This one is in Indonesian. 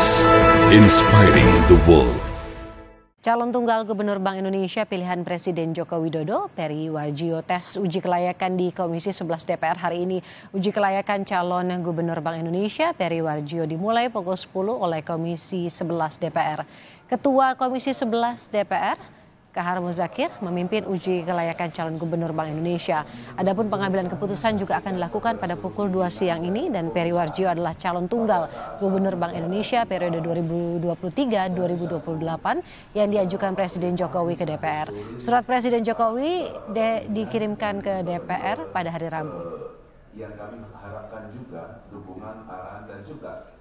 Voice, Inspiring the world. Calon tunggal Gubernur Bank Indonesia pilihan Presiden Joko Widodo, Peri Warjio tes uji kelayakan di Komisi 11 DPR hari ini. Uji kelayakan calon Gubernur Bank Indonesia, Peri Warjio dimulai pukul 10 oleh Komisi 11 DPR. Ketua Komisi 11 DPR, Kahar Muzakir memimpin uji kelayakan calon gubernur Bank Indonesia. Adapun pengambilan keputusan juga akan dilakukan pada pukul 2 siang ini dan Peri Warjio adalah calon tunggal gubernur Bank Indonesia periode 2023-2028 yang diajukan Presiden Jokowi ke DPR. Surat Presiden Jokowi de dikirimkan ke DPR pada hari Rabu. Yang kami harapkan juga dukungan arahan dan juga